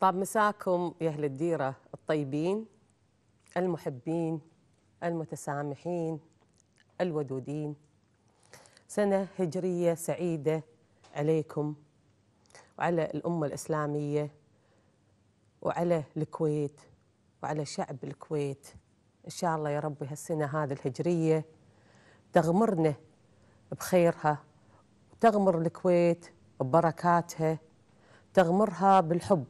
طاب مساكم يا أهل الديرة الطيبين المحبين المتسامحين الودودين سنة هجرية سعيدة عليكم وعلى الأمة الإسلامية وعلى الكويت وعلى شعب الكويت إن شاء الله يا ربي هالسنة هذه الهجرية تغمرنا بخيرها وتغمر الكويت ببركاتها تغمرها بالحب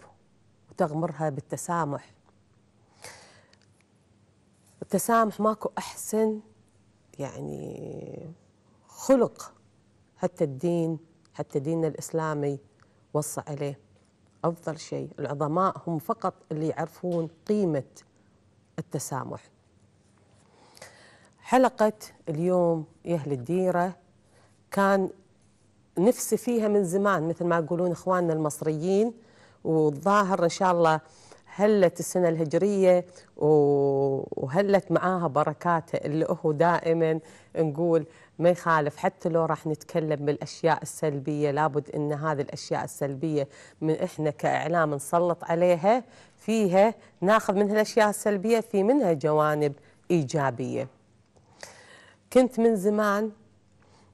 تغمرها بالتسامح التسامح ماكو أحسن يعني خلق حتى الدين حتى ديننا الإسلامي وصى عليه أفضل شيء العظماء هم فقط اللي يعرفون قيمة التسامح حلقة اليوم يا أهل الديرة كان نفسي فيها من زمان مثل ما يقولون إخواننا المصريين والظاهر ان شاء الله هلت السنه الهجريه وهلت معاها بركاته اللي هو دائما نقول ما يخالف حتى لو راح نتكلم بالاشياء السلبيه لابد ان هذه الاشياء السلبيه من احنا كاعلام نسلط عليها فيها ناخذ منها الاشياء السلبيه في منها جوانب ايجابيه. كنت من زمان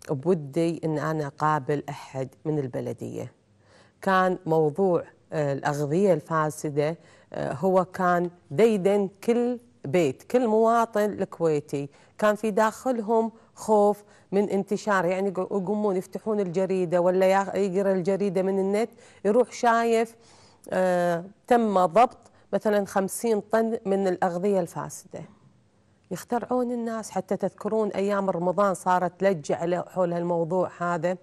بودي ان انا اقابل احد من البلديه. كان موضوع الأغذية الفاسدة آه، هو كان ديدن كل بيت كل مواطن الكويتي كان في داخلهم خوف من انتشار يعني يقومون يفتحون الجريدة ولا يقرأ الجريدة من النت يروح شايف آه، تم ضبط مثلا 50 طن من الأغذية الفاسدة يخترعون الناس حتى تذكرون ايام رمضان صارت لجه على حول هالموضوع هذا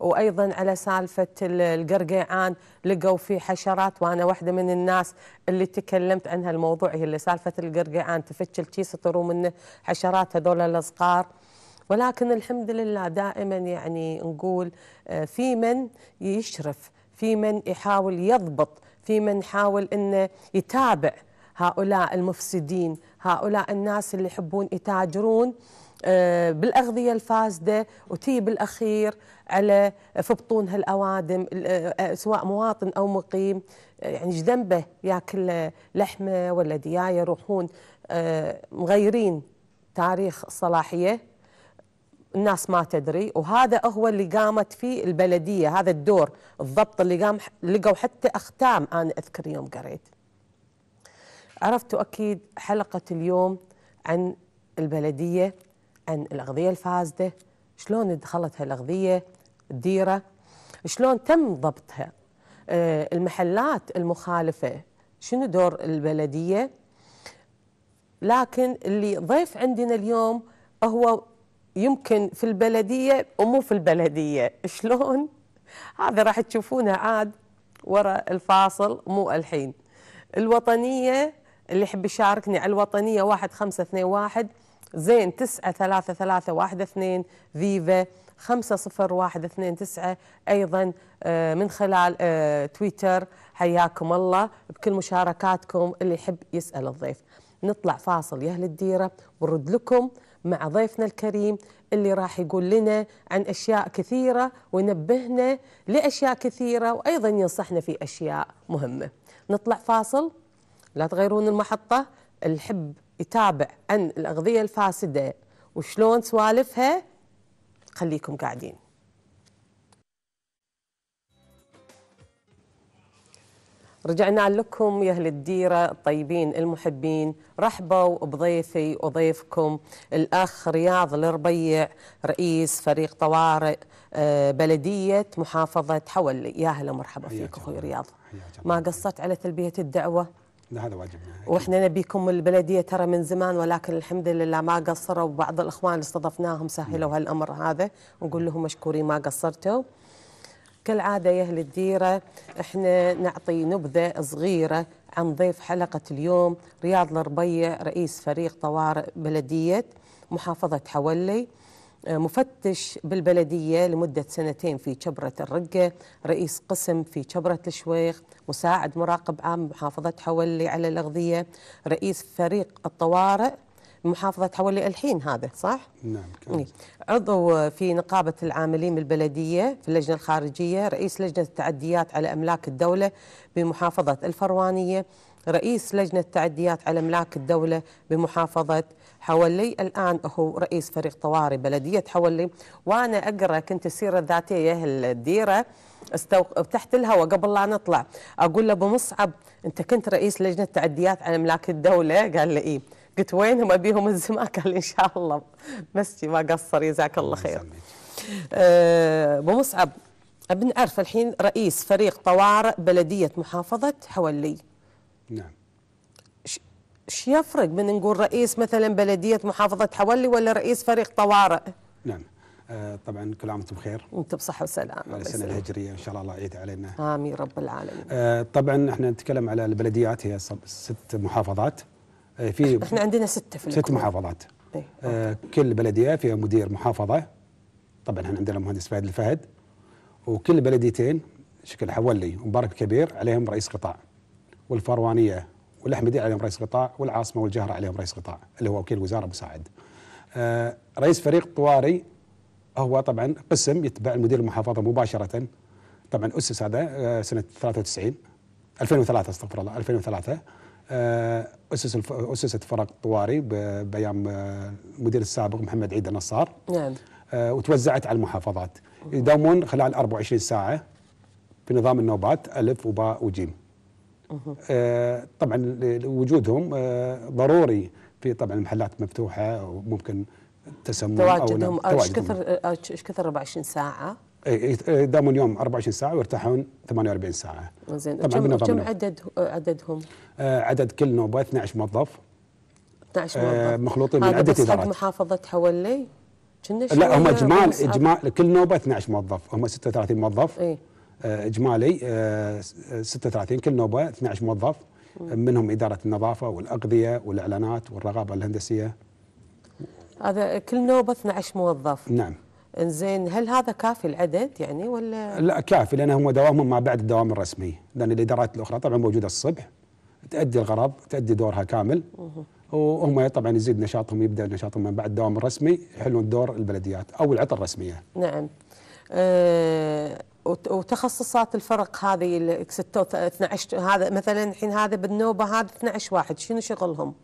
وايضا على سالفه القرقيعان لقوا فيه حشرات وانا واحده من الناس اللي تكلمت عن هالموضوع هي اللي سالفه القرقيعان تفتش الكيس يطروا منه حشرات هذول الاصقار ولكن الحمد لله دائما يعني نقول آه، في من يشرف في من يحاول يضبط في من يحاول انه يتابع هؤلاء المفسدين هؤلاء الناس اللي يحبون يتاجرون آه، بالاغذيه الفاسده وتي بالاخير على في بطون هالاوادم آه، آه، سواء مواطن او مقيم يعني ايش ذنبه ياكل لحمه ولا ديايه يروحون مغيرين تاريخ الصلاحيه الناس ما تدري وهذا هو اللي قامت فيه البلديه هذا الدور الضبط اللي قام لقوا حتى اختام انا اذكر يوم قريت عرفتوا أكيد حلقة اليوم عن البلدية عن الأغذية الفاسدة شلون دخلت هالأغذية الديرة شلون تم ضبطها آه، المحلات المخالفة شنو دور البلدية لكن اللي ضيف عندنا اليوم هو يمكن في البلدية ومو في البلدية شلون هذا راح تشوفونه عاد وراء الفاصل مو الحين الوطنية اللي يحب يشاركني على الوطنية واحد خمسة اثنين واحد زين تسعة ثلاثة ثلاثة واحد اثنين فيفا خمسة صفر واحد اثنين تسعة أيضا آه، من خلال آه، تويتر حياكم الله بكل مشاركاتكم اللي يحب يسأل الضيف نطلع فاصل يا أهل الديرة ونرد لكم مع ضيفنا الكريم اللي راح يقول لنا عن أشياء كثيرة وينبهنا لأشياء كثيرة وأيضا ينصحنا في أشياء مهمة نطلع فاصل لا تغيرون المحطة الحب يتابع عن الأغذية الفاسدة وشلون سوالفها خليكم قاعدين رجعنا لكم يا اهل الديره الطيبين المحبين رحبوا بضيفي وضيفكم الاخ رياض الربيع رئيس فريق طوارئ آه، بلديه محافظه حول يا اهلا ومرحبا فيك اخوي رياض ما قصرت على تلبيه الدعوه هذا واجبنا واحنا نبيكم البلديه ترى من زمان ولكن الحمد لله ما قصروا بعض الاخوان اللي استضفناهم سهلوا نعم. هالامر هذا نقول لهم مشكورين ما قصرتوا كالعاده يا اهل الديره احنا نعطي نبذه صغيره عن ضيف حلقه اليوم رياض الربيع رئيس فريق طوارئ بلديه محافظه حولي مفتش بالبلدية لمدة سنتين في شبرة الرقة رئيس قسم في شبرة الشويخ مساعد مراقب عام محافظة حولي على الأغذية رئيس فريق الطوارئ محافظة حوالي الحين هذا صح؟ نعم كان. إيه. عضو في نقابة العاملين بالبلدية في اللجنة الخارجية رئيس لجنة التعديات على أملاك الدولة بمحافظة الفروانية رئيس لجنة التعديات على أملاك الدولة بمحافظة حولي الآن هو رئيس فريق طوارئ بلدية حولي وأنا أقرأ كنت السيرة الذاتية الديرة استوق... تحت الهواء قبل لا نطلع أقول له أبو مصعب أنت كنت رئيس لجنة التعديات على أملاك الدولة قال لي إيه قلت وينهم ابيهم الزمان قال لي ان شاء الله مسجي ما قصر جزاك الله خير آه، ابو مصعب مصعب بنعرف الحين رئيس فريق طوارئ بلديه محافظه حولي نعم ايش يفرق من نقول رئيس مثلا بلديه محافظه حولي ولا رئيس فريق طوارئ نعم آه طبعا كل عام وانتم بخير وانتم بصحه وسلامه السنه الهجريه ان شاء الله يعيد علينا امين رب العالمين آه طبعا احنا نتكلم على البلديات هي ست محافظات آه، في احنا عندنا ستة في ست محافظات إيه؟ آه كل بلديه فيها مدير محافظه طبعا احنا عندنا المهندس فهد الفهد وكل بلديتين شكل حولي ومبارك كبير عليهم رئيس قطاع والفروانيه والاحمديه عليهم رئيس قطاع والعاصمه والجهره عليهم رئيس قطاع اللي هو وكيل وزاره مساعد. آه رئيس فريق طواري هو طبعا قسم يتبع المدير المحافظه مباشره طبعا اسس هذا آه سنه 93 2003 استغفر الله 2003 آه، اسس الف... اسست فرق طواري بايام آه، المدير السابق محمد عيد النصار نعم آه، وتوزعت على المحافظات يداومون خلال 24 ساعه في نظام النوبات الف وباء وجيم طبعا وجودهم ضروري في طبعا المحلات مفتوحه وممكن تسمم تواجدهم ايش كثر ايش كثر 24 ساعه يداومون يوم 24 ساعه ويرتاحون 48 ساعه زين كم, كم عدد عددهم؟ آه، عدد كل نوبه 12 موظف 12 آه، موظف مخلوطين من عده ادارات حق محافظه حولي؟ لا هم اجمال اجمال كل نوبه 12 موظف هم 36 موظف اي آه، اجمالي 36 كل نوبه 12 موظف منهم اداره النظافه والاغذيه والاعلانات والرغابه الهندسيه هذا كل نوبه 12 موظف نعم انزين هل هذا كافي العدد يعني ولا لا كافي لان هم دوامهم ما بعد الدوام الرسمي لان الادارات الاخرى طبعا موجوده الصبح تؤدي الغرض تؤدي دورها كامل وهم طبعا يزيد نشاطهم يبدا نشاطهم من بعد الدوام الرسمي يحلون دور البلديات او العطل الرسميه نعم أه وتخصصات الفرق هذه 12 هذا مثلا الحين هذا بالنوبه هذا 12 واحد شنو شغلهم؟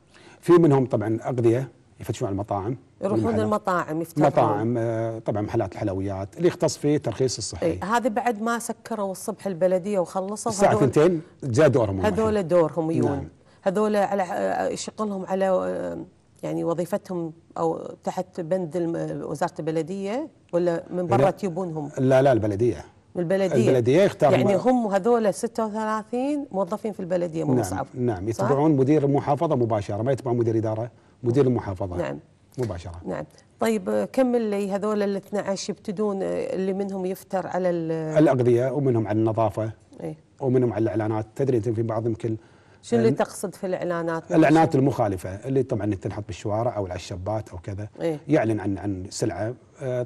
في منهم طبعا اغذيه يفتشون على المطاعم يروحون المطاعم يفتحون مطاعم آه، طبعا محلات الحلويات اللي يختص في ترخيص الصحي ايه هذا بعد ما سكروا الصبح البلديه وخلصوا الساعه 2 جاء دورهم هذول دورهم يجون نعم. هذول على آه، شغلهم على آه، يعني وظيفتهم او تحت بند وزاره البلديه ولا من برا تجيبونهم؟ لا لا البلديه البلديه البلديه يختارون يعني هم هذول 36 موظفين في البلديه مو نعم نعم يتبعون مدير المحافظه مباشره ما يتبعون مدير اداره مدير المحافظه نعم مباشره نعم طيب آه، كم اللي هذول ال 12 يبتدون آه، اللي منهم يفتر على الاغذيه ومنهم على النظافه اي ومنهم على الاعلانات تدري انت في بعض يمكن شو اللي آه، تقصد في الاعلانات؟ الاعلانات المخالفه اللي طبعا تنحط بالشوارع او على الشابات او كذا إيه؟ يعلن عن عن سلعه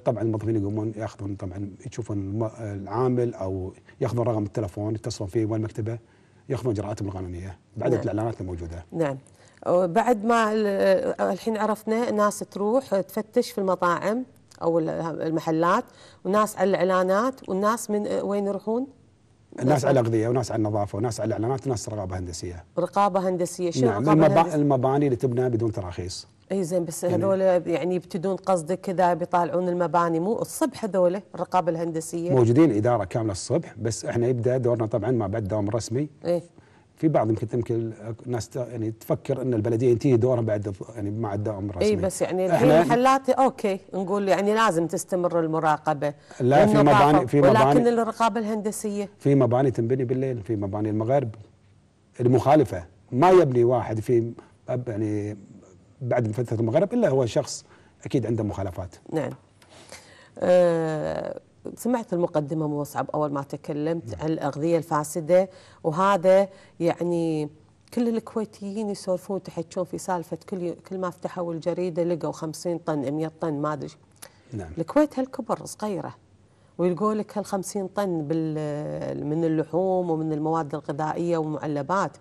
طبعا الموظفين يقومون ياخذون طبعا يشوفون العامل او ياخذون رقم التلفون يتصلون فيه والمكتبه ياخذون اجراءاتهم القانونيه بعد نعم. الاعلانات الموجوده. نعم. بعد ما الحين عرفنا ناس تروح تفتش في المطاعم او المحلات وناس على الاعلانات والناس من وين يروحون؟ الناس على الاغذيه وناس على النظافه وناس على الاعلانات وناس رقابه هندسيه. رقابه هندسيه شنو نعم المبا... هندسية؟ المباني اللي تبنى بدون تراخيص. اي زين بس يعني هذول يعني يبتدون قصدك كذا بيطالعون المباني مو الصبح هذول الرقابه الهندسيه موجودين اداره كامله الصبح بس احنا يبدا دورنا طبعا ما بعد دوام رسمي إيه؟ في بعض يمكن يمكن الناس يعني تفكر ان البلديه ينتهي دورها بعد يعني مع الدوام الرسمي اي بس يعني الحين محلات اوكي نقول يعني لازم تستمر المراقبه لا في مباني في مباني ولكن الرقابه الهندسيه في مباني تنبني بالليل في مباني المغرب المخالفه ما يبني واحد في يعني بعد فتره المغرب الا هو شخص اكيد عنده مخالفات نعم أه سمعت المقدمه صعب اول ما تكلمت عن الاغذيه الفاسده وهذا يعني كل الكويتيين يسولفون وتحكون في سالفه كل كل ما فتحوا الجريده لقوا 50 طن 100 طن ما ادري نعم الكويت هالكبر صغيره ويلقوا لك هال 50 طن من اللحوم ومن المواد الغذائيه والمعلبات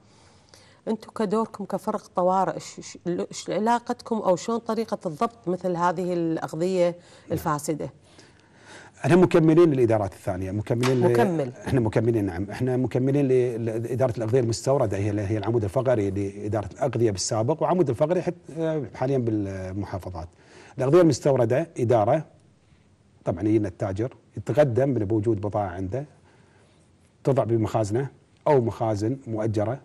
انتم كدوركم كفرق طوارئ ايش علاقتكم او شلون طريقه الضبط مثل هذه الاغذيه نعم. الفاسده؟ احنا مكملين للادارات الثانيه مكملين مكمل احنا مكملين نعم احنا مكملين لاداره الاغذيه المستورده هي هي العمود الفقري لاداره الاغذيه بالسابق وعمود الفقري حاليا بالمحافظات الاغذيه المستورده اداره طبعا يجينا التاجر يتقدم بوجود بضاعه عنده تضع بمخازنه او مخازن مؤجره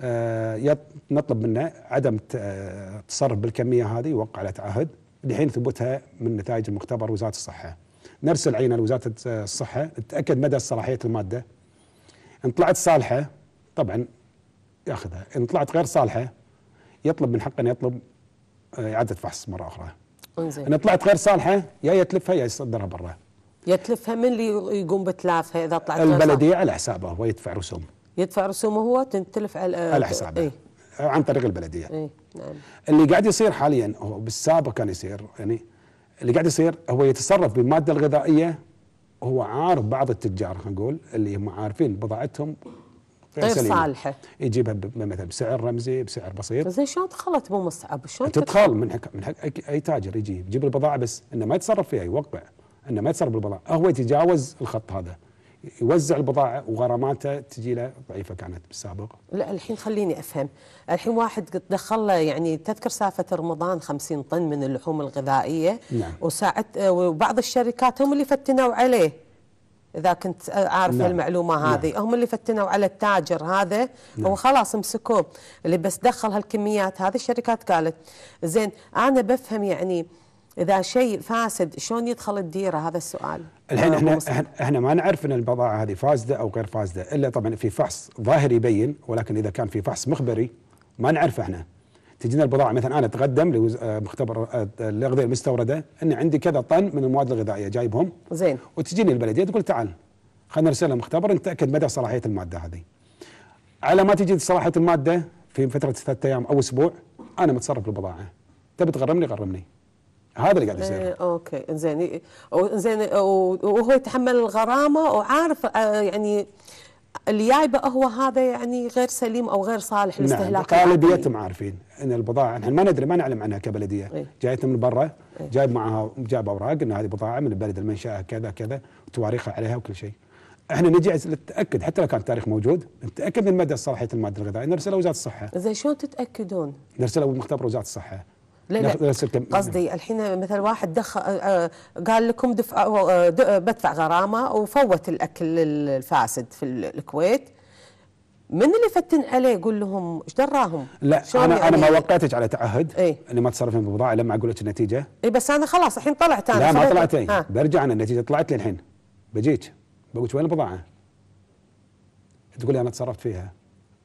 آه، نطلب منه عدم آه، التصرف بالكميه هذه يوقع على تعهد لحين ثبوتها من نتائج المختبر وزاره الصحه نرسل عينه لوزاره الصحه نتاكد مدى صلاحيه الماده ان طلعت صالحه طبعا ياخذها ان طلعت غير صالحه يطلب من حقه ان يطلب آه، اعاده فحص مره اخرى انزين ان طلعت غير صالحه يا يتلفها يا يصدرها برا يتلفها من اللي يقوم بتلافها اذا طلعت البلديه على حسابه هو يدفع رسوم يدفع رسومه هو تنتلف على على حسابه ايه؟ عن طريق البلديه ايه؟ نعم. اللي قاعد يصير حاليا هو بالسابق كان يصير يعني اللي قاعد يصير هو يتصرف بالماده الغذائيه هو عارف بعض التجار خلينا نقول اللي هم عارفين بضاعتهم غير صالحه يجيبها مثلا بسعر رمزي بسعر بسيط زين شلون دخلت مو مصعب شلون تدخل من حق من حق اي تاجر يجي يجيب البضاعه بس انه ما يتصرف فيها يوقع انه ما يتصرف بالبضاعه هو يتجاوز الخط هذا يوزع البضاعة وغراماته تجي له ضعيفة كانت بالسابق لا الحين خليني أفهم الحين واحد دخل يعني تذكر سافة رمضان 50 طن من اللحوم الغذائية نعم. وساعت آه، وبعض الشركات هم اللي فتنوا عليه إذا كنت آه، عارفة نعم. المعلومة نعم. هذه هم اللي فتنوا على التاجر هذا نعم. هو خلاص مسكوه اللي بس دخل هالكميات هذه الشركات قالت زين أنا بفهم يعني اذا شيء فاسد شلون يدخل الديره هذا السؤال الحين آه، احنا احنا ما نعرف ان البضاعه هذه فاسده او غير فاسده الا طبعا في فحص ظاهري يبين ولكن اذا كان في فحص مخبري ما نعرف احنا تجينا البضاعه مثلا انا اتقدم لمختبر آه، الاغذيه آه، المستورده ان عندي كذا طن من المواد الغذائيه جايبهم زين وتجيني البلديه تقول تعال خلينا نرسل المختبر نتاكد مدى صلاحيه الماده هذه على ما تجي صلاحيه الماده في فتره ثلاثة ايام او اسبوع انا متصرف بالبضاعه تبي تغرمني غرمني هذا اللي قاعد يصير ايه اوكي زين إيه، زين وهو يتحمل الغرامه وعارف آه، يعني اللي جايبه هو هذا يعني غير سليم او غير صالح للاستهلاك نعم غالبيتهم عارفين ان البضاعه احنا ما ندري ما نعلم عنها كبلديه ايه؟ جايتنا من برا ايه؟ جايب معها جايب اوراق ان هذه بضاعه من البلد المنشاه كذا كذا وتواريخها عليها وكل شيء احنا نجي نتاكد حتى لو كان التاريخ موجود نتاكد من مدى صلاحيه الماده الغذائيه نرسلها وزاره الصحه زين شلون تتاكدون؟ نرسلها لمختبر وزاره الصحه لا لا قصدي الحين مثلا واحد دخل آه، آه، قال لكم دفع آه، بدفع غرامه وفوت الاكل الفاسد في الكويت من اللي فتن عليه يقول لهم ايش دراهم؟ لا انا انا يعني؟ ما وقعتش على تعهد ايه؟ اني ما في ببضاعه لما اقول لك النتيجه اي بس انا خلاص الحين طلعت انا لا ما طلعت اي برجع انا النتيجه طلعت لي الحين بجيك بقول وين البضاعه؟ تقول لي انا تصرفت فيها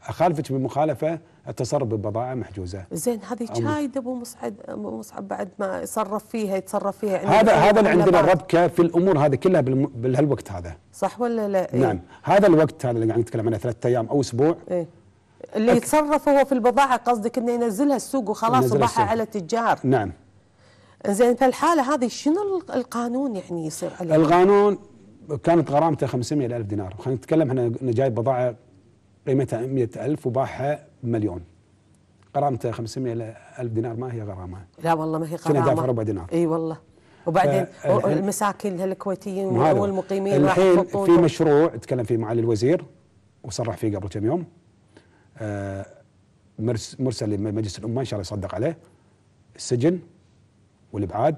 اخالفك بمخالفه التصرف بالبضائع محجوزه. زين هذه شايد ابو مصعب ابو مصعب بعد ما يصرف فيها يتصرف فيها يعني هذا هذا اللي عندنا ربكه في الامور هذه كلها بهالوقت هذا. صح ولا لا؟ إيه. نعم، إيه؟ هذا الوقت هذا اللي قاعد نتكلم عنه ثلاثة ايام او اسبوع. إيه؟ اللي أك... يتصرف هو في البضاعه قصدك انه ينزلها السوق وخلاص وضعها على التجار. نعم. زين فالحاله هذه شنو القانون يعني يصير عليها؟ القانون كانت غرامته 500 1000 دينار، خلينا نتكلم احنا جايب بضاعه قيمتها 100000 وباعها بمليون غرامته 500 إلى 1000 دينار ما هي غرامه لا والله ما هي غرامه سنه دافع ربع دينار اي والله وبعدين المساكين الكويتيين والمقيمين راح الحين في مشروع تكلم فيه معالي الوزير وصرح فيه قبل كم يوم آه، مرسل لمجلس الامه ان شاء الله يصدق عليه السجن والابعاد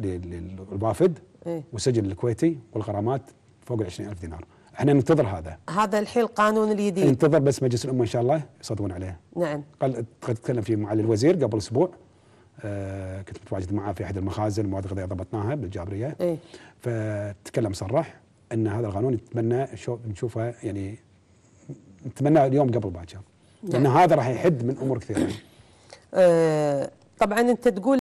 للوافد إيه؟ والسجن الكويتي والغرامات فوق ال 20000 دينار احنا ننتظر هذا هذا الحين القانون الجديد ننتظر بس مجلس الامه ان شاء الله يصدقون عليه نعم قال تكلم فيه معالي الوزير قبل اسبوع آه كنت متواجد معاه في احد المخازن المواد الغذائيه ضبطناها بالجابريه ايه؟ فتكلم صرح ان هذا القانون نتمنى نشوفه يعني نتمنى اليوم قبل باكر نعم. لان هذا راح يحد من امور كثيره آه طبعا انت تقول